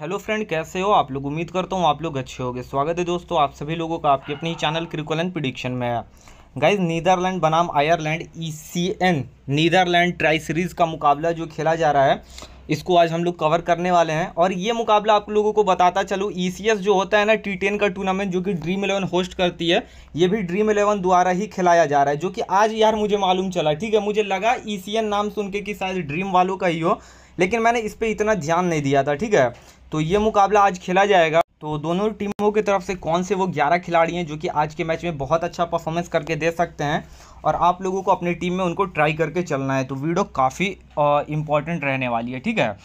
hello friend कैसे हो आप लोग उम्मीद करता हूँ आप लोग अच्छे होंगे स्वागत है दोस्तों आप सभी लोगों का आपके अपने चैनल क्रिकोलन प्रिडिक्शन में गाइज नीदरलैंड बनाम Ireland E C N Netherlands tri series का मुकाबला जो खेला जा रहा है इसको आज हम लोग कवर करने वाले हैं और ये मुकाबला आप लोगों को बताता चलो ई e जो होता है ना टी टेन का टूर्नामेंट जो कि ड्रीम इलेवन होस्ट करती है ये भी ड्रीम इलेवन द्वारा ही खिलाया जा रहा है जो कि आज यार मुझे मालूम चला ठीक है मुझे लगा ई e नाम सुन के कि शायद ड्रीम वालों का ही हो लेकिन मैंने इस पर इतना ध्यान नहीं दिया था ठीक है तो ये मुकाबला आज खेला जाएगा तो दोनों टीमों की तरफ से कौन से वो ग्यारह खिलाड़ी हैं जो कि आज के मैच में बहुत अच्छा परफॉर्मेंस करके दे सकते हैं और आप लोगों को अपनी टीम में उनको ट्राई करके चलना है तो वीडियो काफ़ी इंपॉर्टेंट रहने वाली है ठीक है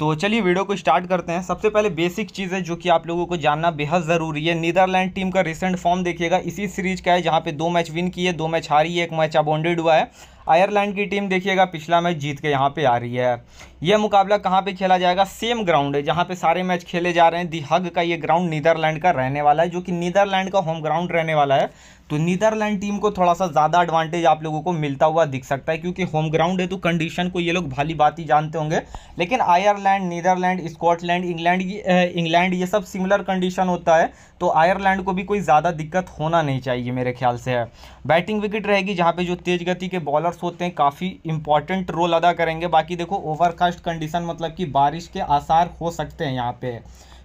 तो चलिए वीडियो को स्टार्ट करते हैं सबसे पहले बेसिक चीज़ है जो कि आप लोगों को जानना बेहद ज़रूरी है नीदरलैंड टीम का रिसेंट फॉर्म देखिएगा इसी सीरीज का है जहाँ पे दो मैच विन किए दो मैच हारी है एक मैच अबॉन्डेड हुआ है आयरलैंड की टीम देखिएगा पिछला मैच जीत के यहाँ पे आ रही है यह मुकाबला कहाँ पे खेला जाएगा सेम ग्राउंड है जहाँ पे सारे मैच खेले जा रहे हैं दी हग का ये ग्राउंड नीदरलैंड का रहने वाला है जो कि नीदरलैंड का होम ग्राउंड रहने वाला है तो नीदरलैंड टीम को थोड़ा सा ज़्यादा एडवांटेज आप लोगों को मिलता हुआ दिख सकता है क्योंकि होम ग्राउंड है तो कंडीशन को ये लोग भाली बात ही जानते होंगे लेकिन Ireland Netherlands Scotland England England ये सब सिमिलर कंडीशन होता है तो आयरलैंड को भी कोई ज़्यादा दिक्कत होना नहीं चाहिए मेरे ख्याल से है बैटिंग विकेट रहेगी जहाँ पर जो तेज़ गति के बॉलर्स होते हैं काफ़ी इंपॉर्टेंट रोल अदा करेंगे बाकी देखो ओवर का फोरकास्ट कंडीशन मतलब कि बारिश के आसार हो सकते हैं यहाँ पे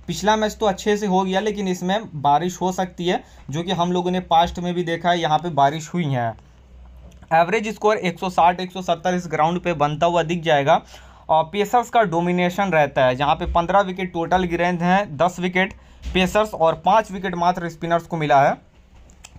पिछला मैच तो अच्छे से हो गया लेकिन इसमें बारिश हो सकती है जो कि हम लोगों ने पास्ट में भी देखा है यहाँ पे बारिश हुई है एवरेज स्कोर 160 170 इस ग्राउंड पे बनता हुआ दिख जाएगा और पेसर्स का डोमिनेशन रहता है जहाँ पे 15 विकेट टोटल गिरे हैं 10 विकेट पेसर्स और 5 विकेट मात्र स्पिनर्स को मिला है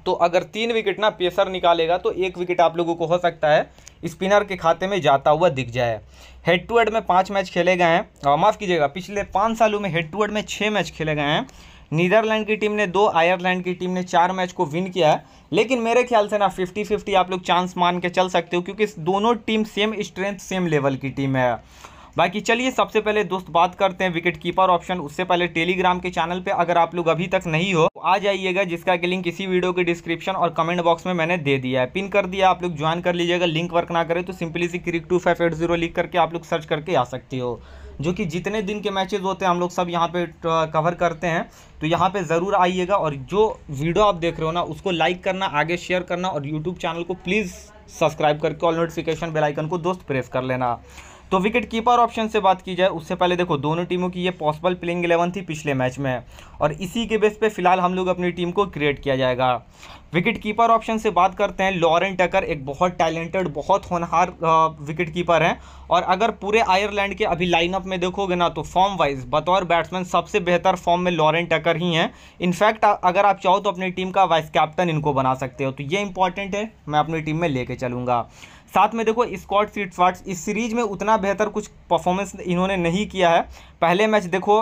तो अगर तीन विकेट ना पेसर निकालेगा तो एक विकेट आप लोगों को हो सकता है स्पिनर के खाते में जाता हुआ दिख जाए हेड टू हेड में पाँच मैच खेले गए हैं माफ़ कीजिएगा पिछले पाँच सालों में हेड टू हेड में छः मैच खेले गए हैं नीदरलैंड की टीम ने दो आयरलैंड की टीम ने चार मैच को विन किया है लेकिन मेरे ख्याल से ना फिफ्टी फिफ्टी आप लोग चांस मान के चल सकते हो क्योंकि दोनों team same strength same level की टीम है बाकी चलिए सबसे पहले दोस्त बात करते हैं विकेट कीपर ऑप्शन उससे पहले टेलीग्राम के चैनल पर अगर आप लोग अभी तक नहीं हो तो आ जाइएगा जिसका कि लिंक इसी वीडियो के डिस्क्रिप्शन और कमेंट बॉक्स में मैंने दे दिया है पिन कर दिया आप लोग ज्वाइन कर लीजिएगा लिंक वर्क ना करें तो सिंपली सी cric two five eight zero लिख करके आप लोग सर्च करके आ सकती हो जो कि जितने दिन के मैचेज होते हैं हम लोग सब यहाँ पे कवर करते हैं तो यहाँ पे ज़रूर आइएगा और जो वीडियो आप देख रहे हो ना उसको लाइक करना आगे शेयर करना और यूट्यूब चैनल को प्लीज़ सब्सक्राइब करके ऑल नोटिफिकेशन बेलाइकन को दोस्त प्रेस कर लेना तो विकेट कीपर ऑप्शन से बात की जाए उससे पहले देखो दोनों टीमों की ये पॉसिबल प्लेइंग इलेवन थी पिछले मैच में और इसी के बेस पे फिलहाल हम लोग अपनी टीम को क्रिएट किया जाएगा विकेट कीपर ऑप्शन से बात करते हैं लॉरेन टकर एक बहुत टैलेंटेड बहुत होनहार विकेट कीपर हैं और अगर पूरे आयरलैंड के अभी लाइनअप में देखोगे ना तो फॉर्म वाइज बतौर बैट्समैन सबसे बेहतर फॉर्म में लॉरेन टकर ही हैं इनफैक्ट अगर आप चाहो तो अपनी टीम का वाइस कैप्टन इनको बना सकते हो तो ये इंपॉर्टेंट है मैं अपनी टीम में लेके चलूँगा साथ में देखो स्कॉट सीट इस सीरीज़ में उतना बेहतर कुछ परफॉर्मेंस इन्होंने नहीं किया है पहले मैच देखो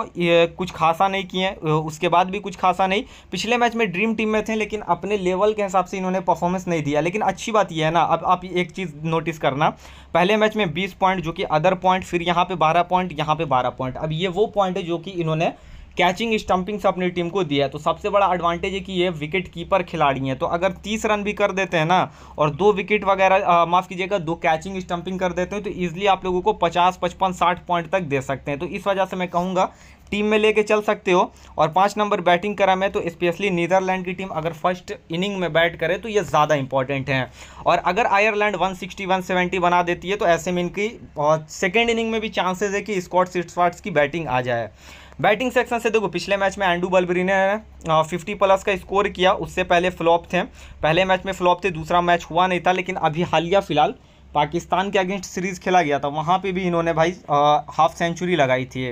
कुछ खासा नहीं किए उसके बाद भी कुछ खासा नहीं पिछले मैच में ड्रीम टीम में थे लेकिन अपने लेवल के हिसाब से इन्होंने परफॉर्मेंस नहीं दिया लेकिन अच्छी बात यह है ना अब आप एक चीज़ नोटिस करना पहले मैच में बीस पॉइंट जो कि अदर पॉइंट फिर यहाँ पर बारह पॉइंट यहाँ पर बारह पॉइंट अब ये वो पॉइंट है जो कि इन्होंने कैचिंग स्टंपिंग से अपनी टीम को दिया तो सबसे बड़ा एडवांटेज है कि ये विकेट कीपर खिलाड़ी हैं तो अगर तीस रन भी कर देते हैं ना और दो विकेट वगैरह माफ़ कीजिएगा दो कैचिंग स्टंपिंग कर देते हैं तो ईजिली आप लोगों को पचास पचपन साठ पॉइंट तक दे सकते हैं तो इस वजह से मैं कहूँगा टीम में लेके चल सकते हो और पाँच नंबर बैटिंग करा मैं तो स्पेशली नीदरलैंड की टीम अगर फर्स्ट इनिंग में बैट करे तो ये ज़्यादा इंपॉर्टेंट है और अगर आयरलैंड 160 170 बना देती है तो ऐसे में इनकी और सेकेंड इनिंग में भी चांसेज है कि स्कॉट सिट्सवाट्स की बैटिंग आ जाए बैटिंग सेक्शन से देखो पिछले मैच में एंडू बलबरी ने फिफ्टी प्लस का स्कोर किया उससे पहले फ्लॉप थे पहले मैच में फ्लॉप थे दूसरा मैच हुआ नहीं था लेकिन अभी हालिया फिलहाल पाकिस्तान के अगेंस्ट सीरीज़ खेला गया था वहाँ पे भी इन्होंने भाई हाफ सेंचुरी लगाई थी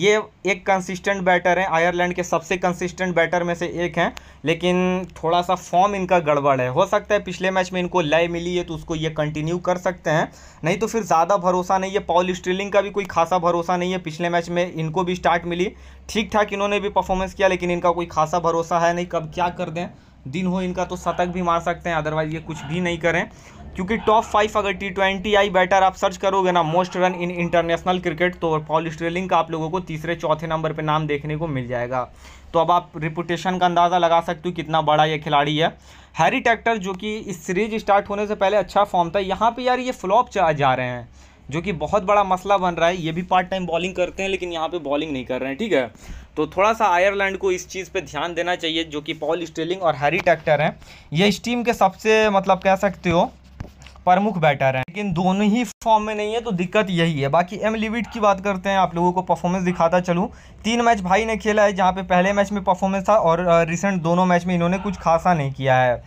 ये एक कंसिस्टेंट बैटर हैं आयरलैंड के सबसे कंसिस्टेंट बैटर में से एक हैं लेकिन थोड़ा सा फॉर्म इनका गड़बड़ है हो सकता है पिछले मैच में इनको लय मिली है तो उसको ये कंटिन्यू कर सकते हैं नहीं तो फिर ज़्यादा भरोसा नहीं है पॉल स्ट्रीलिंग का भी कोई खासा भरोसा नहीं है पिछले मैच में इनको भी स्टार्ट मिली ठीक ठाक इन्होंने भी परफॉर्मेंस किया लेकिन इनका कोई खासा भरोसा है नहीं कब क्या कर दें दिन हो इनका तो शतक भी मार सकते हैं अदरवाइज ये कुछ भी नहीं करें क्योंकि टॉप फाइव अगर टी ट्वेंटी आई बैटर आप सर्च करोगे ना most run in international cricket तो पॉल स्ट्रेलिंग का आप लोगों को तीसरे चौथे नंबर पे नाम देखने को मिल जाएगा तो अब आप रिपोटेशन का अंदाज़ा लगा सकते हो कितना बड़ा ये खिलाड़ी है हैरी टैक्टर जो कि इस सीरीज स्टार्ट होने से पहले अच्छा फॉर्म था यहाँ पर यार ये फ्लॉप जा रहे हैं जो कि बहुत बड़ा मसला बन रहा है ये भी पार्ट टाइम बॉलिंग करते हैं लेकिन यहाँ पे बॉलिंग नहीं कर रहे हैं ठीक है तो थोड़ा सा आयरलैंड को इस चीज़ पे ध्यान देना चाहिए जो कि पॉल स्टेलिंग और हैरी टैक्टर हैं ये इस टीम के सबसे मतलब कह सकते हो प्रमुख बैटर हैं लेकिन दोनों ही फॉर्म में नहीं है तो दिक्कत यही है बाकी एम लिविट की बात करते हैं आप लोगों को परफॉर्मेंस दिखाता चलूँ तीन मैच भाई ने खेला है जहाँ पे पहले मैच में परफॉर्मेंस था और रिसेंट दोनों मैच में इन्होंने कुछ खासा नहीं किया है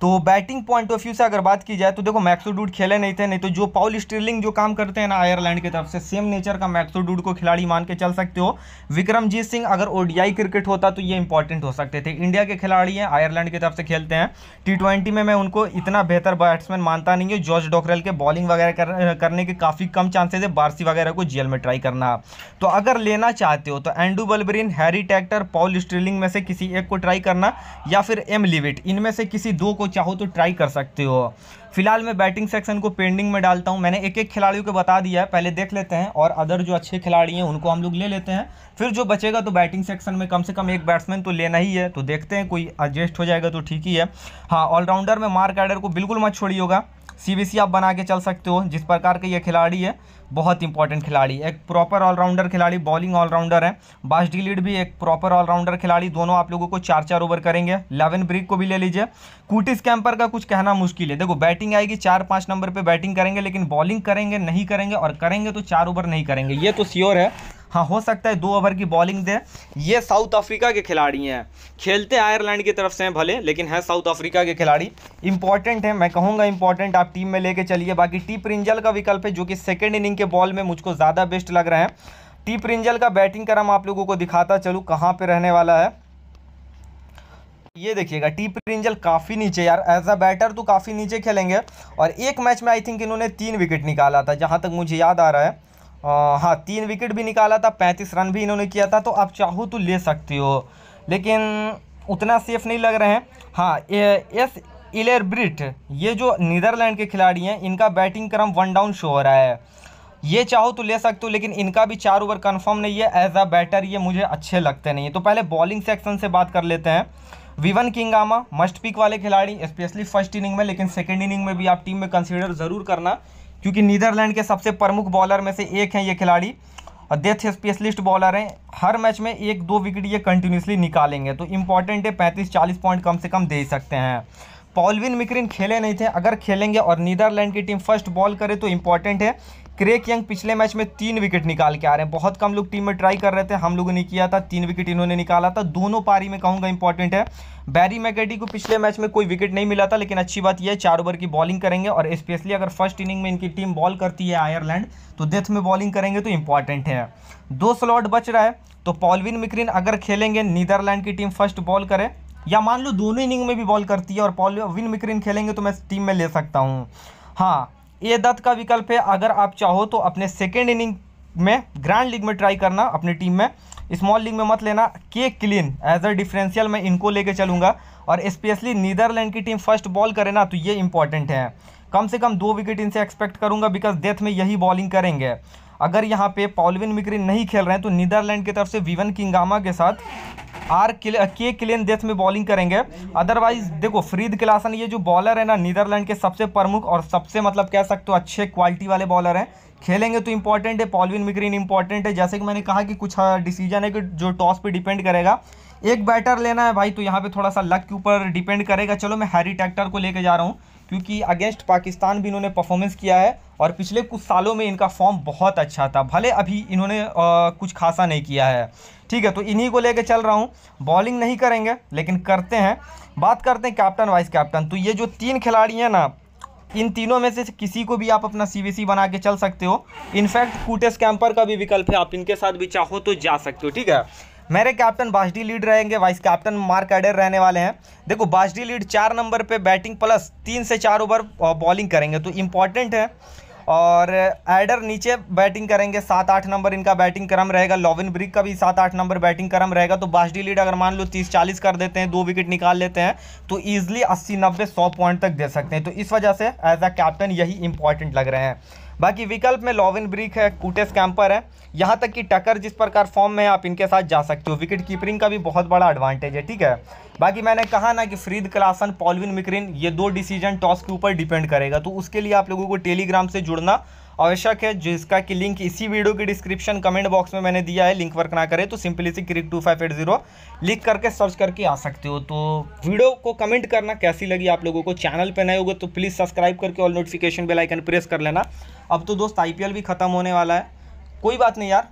तो बैटिंग पॉइंट ऑफ व्यू से अगर बात की जाए तो देखो मैक्सोडूड खेले नहीं थे नहीं तो जो पाउल स्टीलिंग जो काम करते हैं ना आयरलैंड की तरफ से सेम नेचर का मैक्सोडूड को खिलाड़ी मान के चल सकते हो विक्रमजीत सिंह अगर ओडीआई क्रिकेट होता तो ये इंपॉर्टेंट हो सकते थे इंडिया के खिलाड़ी हैं आयरलैंड की तरफ से खेलते हैं टी में मैं उनको इतना बेहतर बैट्समैन मानता नहीं हूँ जॉर्ज डोकरल के बॉलिंग वगैरह करने के काफ़ी कम चांसेज है बारसी वगैरह को जेल में ट्राई करना तो अगर लेना चाहते हो तो Andrew Balbirnie Harry Tector Paul Stirling में से किसी एक को ट्राई करना या फिर एम लिविट इनमें से किसी दो को चाहो तो ट्राई कर सकते हो फिलहाल मैं बैटिंग सेक्शन को पेंडिंग में डालता हूँ मैंने एक एक खिलाड़ियों को बता दिया है पहले देख लेते हैं और अदर जो अच्छे खिलाड़ी हैं उनको हम लोग ले लेते हैं फिर जो बचेगा तो बैटिंग सेक्शन में कम से कम एक बैट्समैन तो लेना ही है तो देखते हैं कोई एडजस्ट हो जाएगा तो ठीक ही है हाँ ऑलराउंडर में मार्क एडर को बिल्कुल मत छोड़ी होगा सी आप बना के चल सकते हो जिस प्रकार का ये खिलाड़ी है बहुत इंपॉर्टेंट खिलाड़ी एक प्रॉपर ऑलराउंडर खिलाड़ी बॉलिंग ऑलराउंडर है बास डिलीड भी एक प्रॉपर ऑलराउंडर खिलाड़ी दोनों आप लोगों को चार चार ओवर करेंगे लेवन ब्रिक को भी ले लीजिए कूटिस कैंपर का कुछ कहना मुश्किल है देखो बैट बैटिंग आएगी चार पांच नंबर पर बैटिंग करेंगे लेकिन बॉलिंग करेंगे नहीं करेंगे और करेंगे तो चार ओवर नहीं करेंगे ये तो श्योर है हाँ हो सकता है दो ओवर की बॉलिंग दे ये साउथ अफ्रीका के खिलाड़ी हैं खेलते आयरलैंड की तरफ से हैं भले लेकिन है साउथ अफ्रीका के खिलाड़ी इंपॉर्टेंट है मैं कहूँगा इंपॉर्टेंट आप टीम में लेके चलिए बाकी टी प्रिंजल का विकल्प है जो कि सेकेंड इनिंग के बॉल में मुझको ज़्यादा बेस्ट लग रहा है टी प्रिंजल का बैटिंग क्रम आप लोगों को दिखाता चलूँ कहाँ पर रहने वाला है ये देखिएगा टी प्रिंजल काफ़ी नीचे यार एज अ बैटर तो काफ़ी नीचे खेलेंगे और एक मैच में आई थिंक इन्होंने तीन विकेट निकाला था जहाँ तक मुझे याद आ रहा है आ, हाँ तीन विकेट भी निकाला था पैंतीस रन भी इन्होंने किया था तो आप चाहो तो ले सकते हो लेकिन उतना सेफ नहीं लग रहे हैं हाँ एस ब्रिट ये जो नीदरलैंड के खिलाड़ी हैं इनका बैटिंग क्रम वन डाउन शो हो रहा है ये चाहो तो ले सकते हो लेकिन इनका भी चार ओवर कंफर्म नहीं है एज अ बैटर ये मुझे अच्छे लगते नहीं है तो पहले बॉलिंग सेक्शन से बात कर लेते हैं विवन किंगामा मस्ट पिक वाले खिलाड़ी स्पेशली फर्स्ट इनिंग में लेकिन सेकेंड इनिंग में भी आप टीम में कंसिडर जरूर करना क्योंकि नीदरलैंड के सबसे प्रमुख बॉलर में से एक हैं ये खिलाड़ी और डेथ स्पेशलिस्ट बॉलर हैं हर मैच में एक दो विकेट ये कंटिन्यूसली निकालेंगे तो इंपॉर्टेंट है पैंतीस चालीस पॉइंट कम से कम दे सकते हैं पॉलविन मिक्रिन खेले नहीं थे अगर खेलेंगे और नीदरलैंड की टीम फर्स्ट बॉल करे तो इंपॉर्टेंट है क्रेक यंग पिछले मैच में तीन विकेट निकाल के आ रहे हैं बहुत कम लोग टीम में ट्राई कर रहे थे हम लोगों ने किया था तीन विकेट इन्होंने निकाला था दोनों पारी में कहूँगा इंपॉर्टेंट है बैरी मैकेडी को पिछले मैच में कोई विकेट नहीं मिला था लेकिन अच्छी बात यह है चार ओवर की बॉलिंग करेंगे और स्पेशली अगर फर्स्ट इनिंग में इनकी टीम बॉल करती है आयरलैंड तो डेथ में बॉलिंग करेंगे तो इंपॉर्टेंट है दो स्लॉट बच रहा है तो पॉलविन मिक्रिन अगर खेलेंगे नीदरलैंड की टीम फर्स्ट बॉल करे या मान लो दोनों इनिंग में भी बॉल करती है और पॉलविन मिक्रिन खेलेंगे तो मैं टीम में ले सकता हूँ हाँ ये दत्त का विकल्प है अगर आप चाहो तो अपने सेकेंड इनिंग में ग्रैंड लीग में ट्राई करना अपनी टीम में स्मॉल लीग में मत लेना के क्लीन एज अ डिफरेंशियल मैं इनको लेके चलूँगा और स्पेशली नीदरलैंड की टीम फर्स्ट बॉल करे ना तो ये इंपॉर्टेंट है कम से कम दो विकेट इनसे एक्सपेक्ट करूंगा बिकॉज डेथ में यही बॉलिंग करेंगे अगर यहाँ पे पॉलविन मिक्री नहीं खेल रहे हैं तो नीदरलैंड की तरफ से विवन किंगामा के साथ आर के क्लेन देथ में बॉलिंग करेंगे अदरवाइज देखो फ्रीद क्लासन ये जो बॉलर है ना नीदरलैंड के सबसे प्रमुख और सबसे मतलब कह सकते हो अच्छे क्वालिटी वाले बॉलर हैं खेलेंगे तो इंपॉर्टेंट है पॉलविन मिक्रीन इंपॉर्टेंट है जैसे कि मैंने कहा कि कुछ डिसीजन हाँ, है कि जो टॉस पे डिपेंड करेगा एक बैटर लेना है भाई तो यहाँ पे थोड़ा सा लक के ऊपर डिपेंड करेगा चलो मैं हैरी ट्रैक्टर को लेके जा रहा हूँ क्योंकि अगेंस्ट पाकिस्तान भी इन्होंने परफॉर्मेंस किया है और पिछले कुछ सालों में इनका फॉर्म बहुत अच्छा था भले अभी इन्होंने आ, कुछ खासा नहीं किया है ठीक है तो इन्हीं को लेकर चल रहा हूँ बॉलिंग नहीं करेंगे लेकिन करते हैं बात करते हैं कैप्टन वाइस कैप्टन तो ये जो तीन खिलाड़ी हैं ना इन तीनों में से किसी को भी आप अपना सी बना के चल सकते हो इनफैक्ट कूटेस कैंपर का भी विकल्प है आप इनके साथ भी चाहो तो जा सकते हो ठीक है मेरे कैप्टन बाजडी लीड रहेंगे वाइस कैप्टन मार्क एडर रहने वाले हैं देखो बाजडी लीड चार नंबर पे बैटिंग प्लस तीन से चार ओवर बॉलिंग करेंगे तो इम्पॉर्टेंट है और एडर नीचे बैटिंग करेंगे सात आठ नंबर इनका बैटिंग क्रम रहेगा लॉविन ब्रिक का भी सात आठ नंबर बैटिंग क्रम रहेगा तो बाजडी लीड अगर मान लो तीस चालीस कर देते हैं दो विकेट निकाल लेते हैं तो ईजिली अस्सी नब्बे सौ पॉइंट तक दे सकते हैं तो इस वजह से एज अ कैप्टन यही इंपॉर्टेंट लग रहे हैं बाकी विकल्प में लॉविन ब्रिक है कूटेस कैंपर है यहाँ तक कि टकर जिस प्रकार फॉर्म में है आप इनके साथ जा सकते हो विकेट कीपरिंग का भी बहुत बड़ा एडवांटेज है ठीक है बाकी मैंने कहा ना कि फ्रीद क्लासन पॉलविन मिक्रिन ये दो डिसीजन टॉस के ऊपर डिपेंड करेगा तो उसके लिए आप लोगों को टेलीग्राम से जुड़ना आवश्यक है जिसका कि लिंक इसी वीडियो की डिस्क्रिप्शन कमेंट बॉक्स में मैंने दिया है लिंक वर्क ना करे तो सिंपली से cric two five eight zero लिख करके सर्च करके आ सकते हो तो वीडियो को कमेंट करना कैसी लगी आप लोगों को चैनल पर नए होगा तो प्लीज़ सब्सक्राइब करके और नोटिफिकेशन बेल आइकन प्रेस कर लेना अब तो दोस्त आई भी ख़त्म होने वाला है कोई बात नहीं यार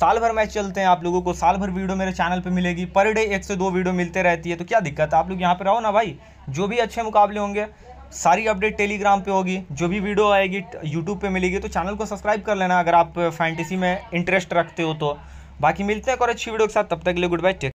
साल भर मैच चलते हैं आप लोगों को साल भर वीडियो मेरे चैनल पे मिलेगी पर डे एक से दो वीडियो मिलते रहती है तो क्या दिक्कत है आप लोग यहाँ पे रहो ना भाई जो भी अच्छे मुकाबले होंगे सारी अपडेट टेलीग्राम पे होगी जो भी वीडियो आएगी यूट्यूब पे मिलेगी तो चैनल को सब्सक्राइब कर लेना अगर आप फैंटेसी में इंटरेस्ट रखते हो तो बाकी मिलते हैं एक और अच्छी वीडियो के साथ तब तक के लिए गुड बाय टेक